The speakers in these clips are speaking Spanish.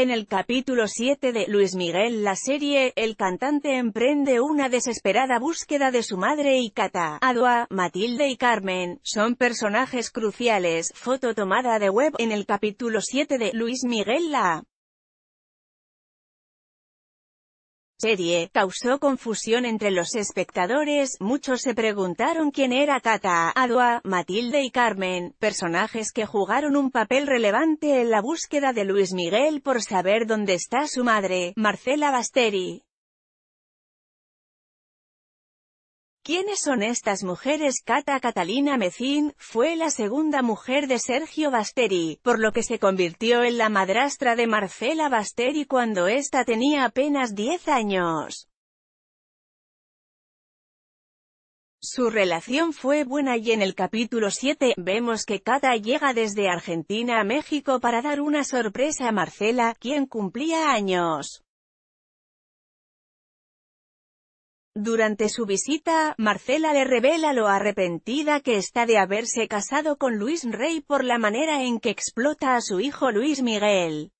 En el capítulo 7 de Luis Miguel la serie, el cantante emprende una desesperada búsqueda de su madre y Cata, Adua, Matilde y Carmen, son personajes cruciales, foto tomada de web en el capítulo 7 de Luis Miguel la serie, causó confusión entre los espectadores, muchos se preguntaron quién era Tata, Adua, Matilde y Carmen, personajes que jugaron un papel relevante en la búsqueda de Luis Miguel por saber dónde está su madre, Marcela Basteri. ¿Quiénes son estas mujeres? Cata Catalina Mecín, fue la segunda mujer de Sergio Basteri, por lo que se convirtió en la madrastra de Marcela Basteri cuando ésta tenía apenas 10 años. Su relación fue buena y en el capítulo 7, vemos que Cata llega desde Argentina a México para dar una sorpresa a Marcela, quien cumplía años. Durante su visita, Marcela le revela lo arrepentida que está de haberse casado con Luis Rey por la manera en que explota a su hijo Luis Miguel.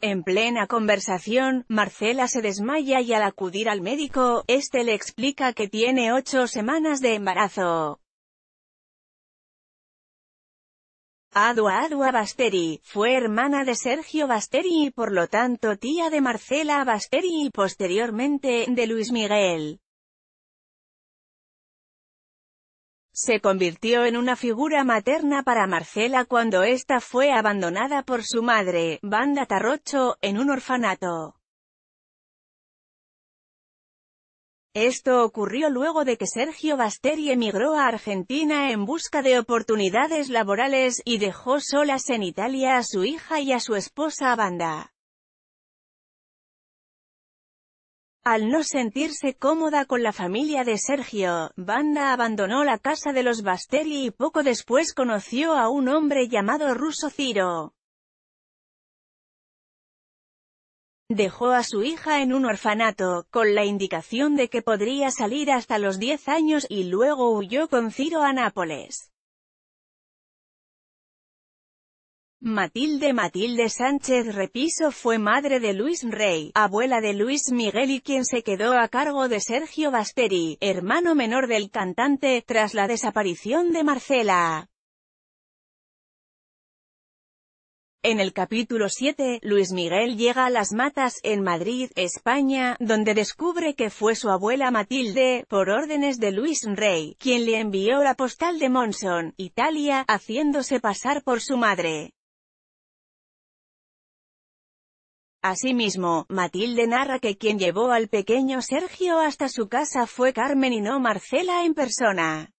En plena conversación, Marcela se desmaya y al acudir al médico, este le explica que tiene ocho semanas de embarazo. Adua Adua Basteri, fue hermana de Sergio Basteri y por lo tanto tía de Marcela Basteri y posteriormente, de Luis Miguel. Se convirtió en una figura materna para Marcela cuando ésta fue abandonada por su madre, Banda Tarrocho, en un orfanato. Esto ocurrió luego de que Sergio Basteri emigró a Argentina en busca de oportunidades laborales, y dejó solas en Italia a su hija y a su esposa Banda. Al no sentirse cómoda con la familia de Sergio, Banda abandonó la casa de los Basteri y poco después conoció a un hombre llamado Russo Ciro. Dejó a su hija en un orfanato, con la indicación de que podría salir hasta los 10 años, y luego huyó con Ciro a Nápoles. Matilde Matilde Sánchez Repiso fue madre de Luis Rey, abuela de Luis Miguel y quien se quedó a cargo de Sergio Basteri, hermano menor del cantante, tras la desaparición de Marcela. En el capítulo 7, Luis Miguel llega a Las Matas, en Madrid, España, donde descubre que fue su abuela Matilde, por órdenes de Luis Rey, quien le envió la postal de Monson, Italia, haciéndose pasar por su madre. Asimismo, Matilde narra que quien llevó al pequeño Sergio hasta su casa fue Carmen y no Marcela en persona.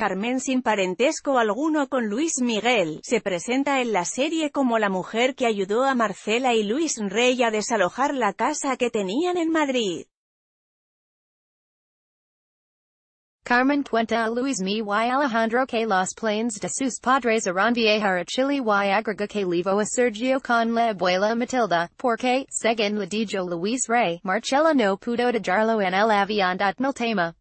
Carmen sin parentesco alguno con Luis Miguel, se presenta en la serie como la mujer que ayudó a Marcela y Luis Rey a desalojar la casa que tenían en Madrid. Carmen cuenta a Luis Mi y Alejandro que los planes de sus padres eran viajar a Chile y agrega que levo a Sergio con la abuela Matilda, porque, según le dijo Luis Rey, Marcela no pudo dejarlo en el avión de Miltema.